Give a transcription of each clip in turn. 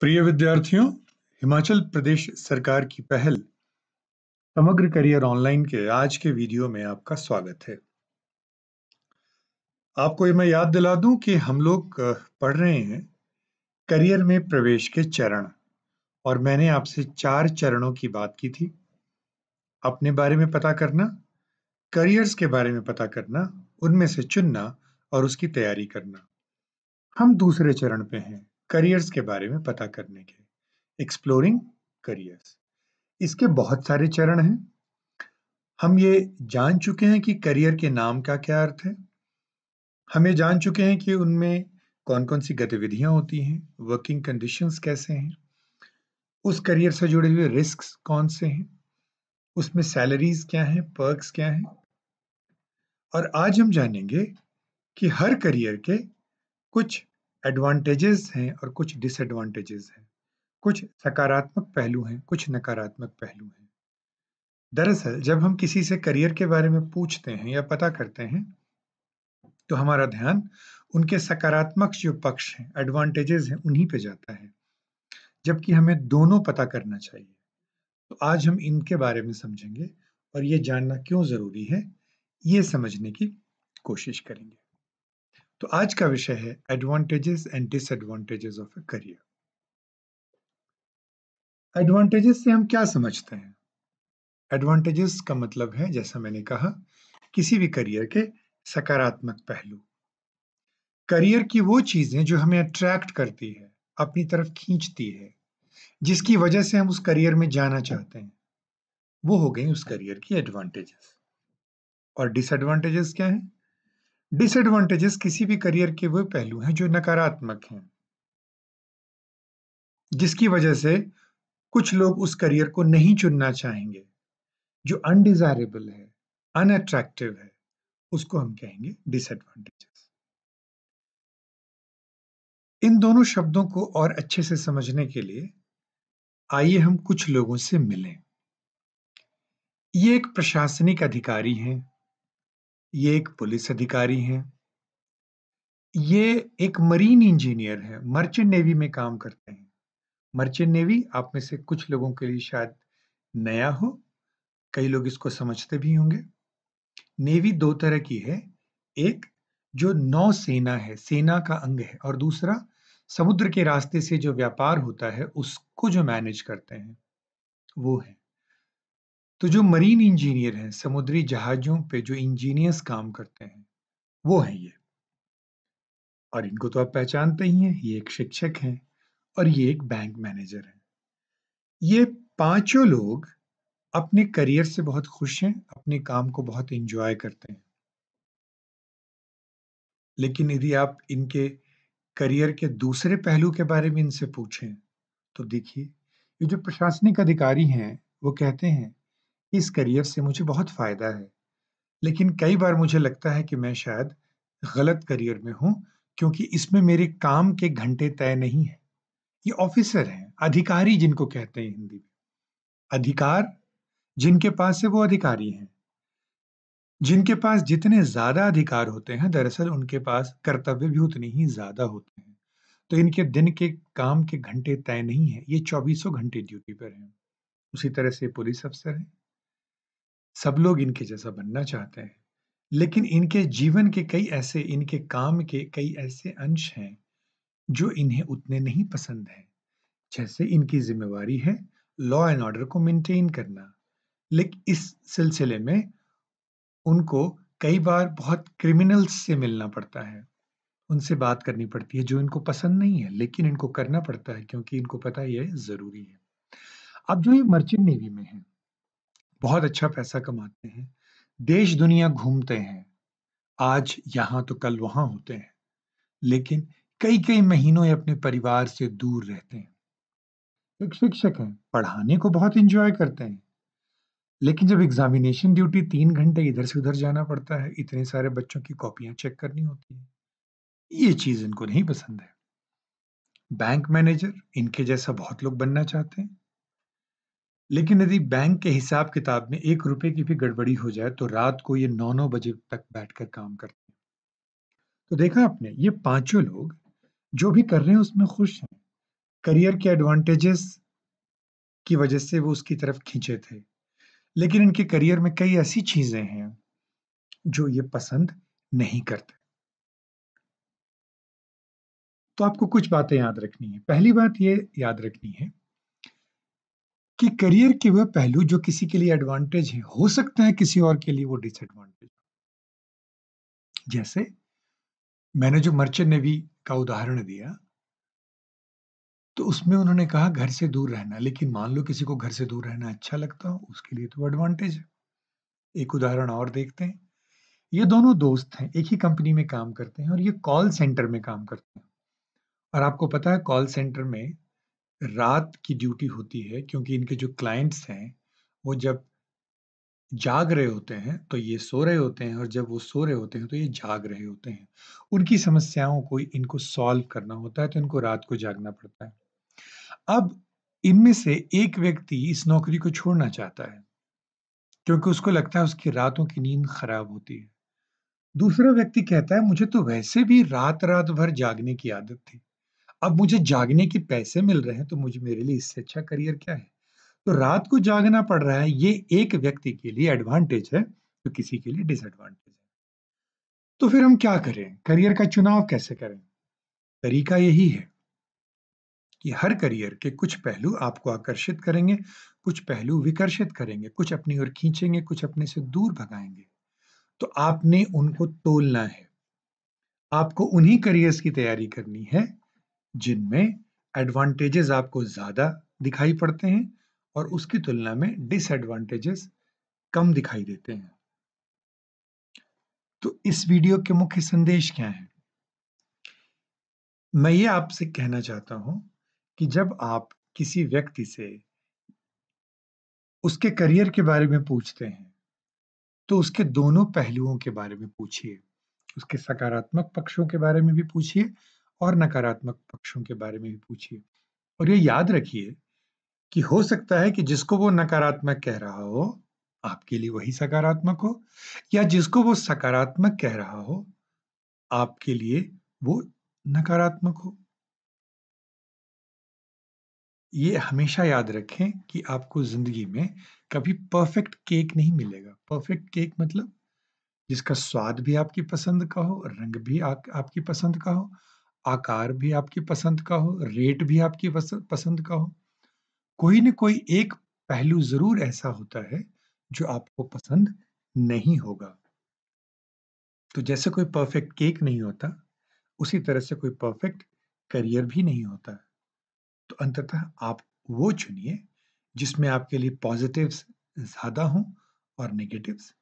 प्रिय विद्यार्थियों हिमाचल प्रदेश सरकार की पहल समग्र करियर ऑनलाइन के आज के वीडियो में आपका स्वागत है आपको मैं याद दिला दूं कि हम लोग पढ़ रहे हैं करियर में प्रवेश के चरण और मैंने आपसे चार चरणों की बात की थी अपने बारे में पता करना करियर्स के बारे में पता करना उनमें से चुनना और उसकी तैयारी करना हम दूसरे चरण पे हैं करियर्स के बारे में पता करने के एक्सप्लोरिंग करियर्स इसके बहुत सारे चरण हैं हम ये जान चुके हैं कि करियर के नाम का क्या अर्थ है हम ये जान चुके हैं कि उनमें कौन कौन सी गतिविधियां होती हैं वर्किंग कंडीशंस कैसे हैं उस करियर से जुड़े हुए रिस्क कौन से हैं उसमें सैलरीज क्या हैं पर्क्स क्या हैं और आज हम जानेंगे कि हर करियर के कुछ एडवांटेजेस हैं और कुछ डिसएडवांटेजेस हैं कुछ सकारात्मक पहलू हैं कुछ नकारात्मक पहलू हैं दरअसल जब हम किसी से करियर के बारे में पूछते हैं या पता करते हैं तो हमारा ध्यान उनके सकारात्मक जो पक्ष हैं एडवांटेजेस हैं उन्हीं पे जाता है जबकि हमें दोनों पता करना चाहिए तो आज हम इनके बारे में समझेंगे और ये जानना क्यों ज़रूरी है ये समझने की कोशिश करेंगे तो आज का विषय है advantages and disadvantages of a career advantages से हम क्या समझते हैं एडवांटेजेस का मतलब है जैसा मैंने कहा किसी भी करियर के सकारात्मक पहलू करियर की वो चीजें जो हमें अट्रैक्ट करती है अपनी तरफ खींचती है जिसकी वजह से हम उस करियर में जाना चाहते हैं वो हो गई उस करियर की एडवांटेजेस और डिसएडवांटेजेस क्या हैं डिसएडवांटेजेस किसी भी करियर के वो पहलू हैं जो नकारात्मक हैं जिसकी वजह से कुछ लोग उस करियर को नहीं चुनना चाहेंगे जो अनडिजायरेबल है अनअट्रैक्टिव है उसको हम कहेंगे डिसएडवांटेजेस इन दोनों शब्दों को और अच्छे से समझने के लिए आइए हम कुछ लोगों से मिलें ये एक प्रशासनिक अधिकारी हैं ये एक पुलिस अधिकारी हैं ये एक मरीन इंजीनियर है मर्चेंट नेवी में काम करते हैं मर्चेंट नेवी आप में से कुछ लोगों के लिए शायद नया हो कई लोग इसको समझते भी होंगे नेवी दो तरह की है एक जो नौ सेना है सेना का अंग है और दूसरा समुद्र के रास्ते से जो व्यापार होता है उसको जो मैनेज करते हैं वो है तो जो मरीन इंजीनियर हैं समुद्री जहाजों पे जो इंजीनियर्स काम करते हैं वो हैं ये और इनको तो आप पहचानते ही हैं ये एक शिक्षक हैं और ये एक बैंक मैनेजर हैं ये पांचों लोग अपने करियर से बहुत खुश हैं अपने काम को बहुत इंजॉय करते हैं लेकिन यदि आप इनके करियर के दूसरे पहलू के बारे में इनसे पूछें तो देखिए ये जो प्रशासनिक अधिकारी हैं वो कहते हैं इस करियर से मुझे बहुत फ़ायदा है लेकिन कई बार मुझे लगता है कि मैं शायद गलत करियर में हूं क्योंकि इसमें मेरे काम के घंटे तय नहीं है ये ऑफिसर हैं अधिकारी जिनको कहते हैं हिंदी में अधिकार जिनके पास है वो अधिकारी हैं जिनके पास जितने ज़्यादा अधिकार होते हैं दरअसल उनके पास कर्तव्य भी उतने ही ज़्यादा होते हैं तो इनके दिन के काम के घंटे तय नहीं है ये चौबीसों घंटे ड्यूटी पर हैं उसी तरह से पुलिस अफसर हैं सब लोग इनके जैसा बनना चाहते हैं लेकिन इनके जीवन के कई ऐसे इनके काम के कई ऐसे अंश हैं जो इन्हें उतने नहीं पसंद हैं जैसे इनकी जिम्मेवारी है लॉ एंड ऑर्डर को मेंटेन करना लेकिन इस सिलसिले में उनको कई बार बहुत क्रिमिनल्स से मिलना पड़ता है उनसे बात करनी पड़ती है जो इनको पसंद नहीं है लेकिन इनको करना पड़ता है क्योंकि इनको पता है ज़रूरी है अब जो ये मर्चेंट नेवी में है बहुत अच्छा पैसा कमाते हैं देश दुनिया घूमते हैं आज यहाँ तो कल वहां होते हैं लेकिन कई कई महीनों अपने परिवार से दूर रहते हैं एक शिक्षक हैं पढ़ाने को बहुत इंजॉय करते हैं लेकिन जब एग्जामिनेशन ड्यूटी तीन घंटे इधर से उधर जाना पड़ता है इतने सारे बच्चों की कॉपियां चेक करनी होती है ये चीज़ इनको नहीं पसंद है बैंक मैनेजर इनके जैसा बहुत लोग बनना चाहते हैं लेकिन यदि बैंक के हिसाब किताब में एक रुपए की भी गड़बड़ी हो जाए तो रात को ये नौ नौ बजे तक बैठकर काम करते हैं तो देखा आपने ये पांचों लोग जो भी कर रहे हैं उसमें खुश हैं करियर के एडवांटेजेस की वजह से वो उसकी तरफ खींचे थे लेकिन इनके करियर में कई ऐसी चीजें हैं जो ये पसंद नहीं करते तो आपको कुछ बातें याद रखनी है पहली बात ये याद रखनी है कि करियर के वह पहलू जो किसी के लिए एडवांटेज है हो सकता है किसी और के लिए वो डिसएडवांटेज जैसे मैंने जो मर्चेंट नेवी का उदाहरण दिया तो उसमें उन्होंने कहा घर से दूर रहना लेकिन मान लो किसी को घर से दूर रहना अच्छा लगता हो उसके लिए तो एडवांटेज है एक उदाहरण और देखते हैं ये दोनों दोस्त हैं एक ही कंपनी में काम करते हैं और ये कॉल सेंटर में काम करते हैं और आपको पता है कॉल सेंटर में रात की ड्यूटी होती है क्योंकि इनके जो क्लाइंट्स हैं वो जब जाग रहे होते हैं तो ये सो रहे होते हैं और जब वो सो रहे होते हैं तो ये जाग रहे होते हैं उनकी समस्याओं को इनको सॉल्व करना होता है तो इनको रात को जागना पड़ता है अब इनमें से एक व्यक्ति इस नौकरी को छोड़ना चाहता है क्योंकि उसको लगता है उसकी रातों की नींद खराब होती है दूसरा व्यक्ति कहता है मुझे तो वैसे भी रात रात भर जागने की आदत थी अब मुझे जागने के पैसे मिल रहे हैं तो मुझे मेरे लिए इससे अच्छा करियर क्या है तो रात को जागना पड़ रहा है ये एक व्यक्ति के लिए एडवांटेज है तो किसी के लिए डिसएडवांटेज है तो फिर हम क्या करें करियर का चुनाव कैसे करें तरीका यही है कि हर करियर के कुछ पहलू आपको आकर्षित करेंगे कुछ पहलू विकर्षित करेंगे कुछ अपनी ओर खींचेंगे कुछ अपने से दूर भगाएंगे तो आपने उनको तोलना है आपको उन्हीं करियर्स की तैयारी करनी है जिनमें एडवांटेजेस आपको ज़्यादा दिखाई पड़ते हैं और उसकी तुलना में डिसएडवांटेजेस कम दिखाई देते हैं तो इस वीडियो के मुख्य संदेश क्या है मैं ये आपसे कहना चाहता हूं कि जब आप किसी व्यक्ति से उसके करियर के बारे में पूछते हैं तो उसके दोनों पहलुओं के बारे में पूछिए उसके सकारात्मक पक्षों के बारे में भी पूछिए और नकारात्मक पक्षों के बारे में भी पूछिए और ये याद रखिए कि हो सकता है कि जिसको वो नकारात्मक कह रहा हो आपके लिए वही सकारात्मक हो या जिसको वो सकारात्मक कह रहा हो आपके लिए वो नकारात्मक हो ये हमेशा याद रखें कि आपको जिंदगी में कभी परफेक्ट केक नहीं मिलेगा परफेक्ट केक मतलब जिसका स्वाद भी आपकी पसंद का हो रंग भी आ, आपकी पसंद का हो आकार भी आपकी पसंद का हो रेट भी आपकी पसंद का हो कोई न कोई एक पहलू जरूर ऐसा होता है जो आपको पसंद नहीं होगा तो जैसे कोई परफेक्ट केक नहीं होता उसी तरह से कोई परफेक्ट करियर भी नहीं होता तो अंततः आप वो चुनिए जिसमें आपके लिए पॉजिटिव्स ज्यादा हो और नेगेटिव्स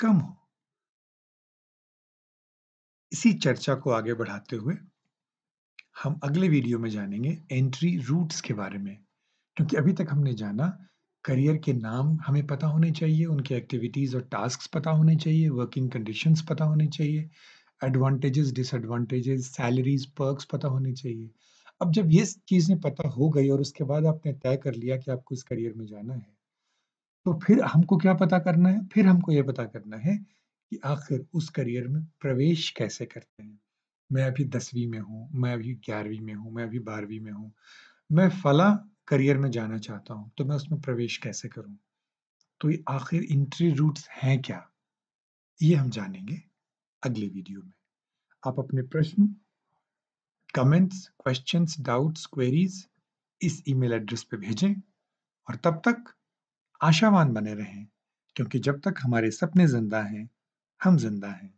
कम हो इसी चर्चा को आगे बढ़ाते हुए हम अगले वीडियो में जानेंगे एंट्री रूट्स के बारे में क्योंकि अभी तक हमने जाना करियर के नाम हमें पता होने चाहिए उनके एक्टिविटीज़ और टास्क पता होने चाहिए वर्किंग कंडीशंस पता होने चाहिए एडवांटेजेस डिसएडवांटेजेस सैलरीज पर्क्स पता होने चाहिए अब जब ये चीज़ें पता हो गई और उसके बाद आपने तय कर लिया कि आपको इस करियर में जाना है तो फिर हमको क्या पता करना है फिर हमको ये पता करना है कि आखिर उस करियर में प्रवेश कैसे करते हैं मैं अभी दसवीं में हूँ मैं अभी ग्यारहवीं में हूँ मैं अभी बारहवीं में हूँ मैं फला करियर में जाना चाहता हूँ तो मैं उसमें प्रवेश कैसे करूँ तो ये आखिर इंट्री रूट्स हैं क्या ये हम जानेंगे अगले वीडियो में आप अपने प्रश्न कमेंट्स क्वेश्चंस डाउट्स क्वेरीज इस ईमेल एड्रेस पे भेजें और तब तक आशावान बने रहें क्योंकि जब तक हमारे सपने जिंदा हैं हम जिंदा हैं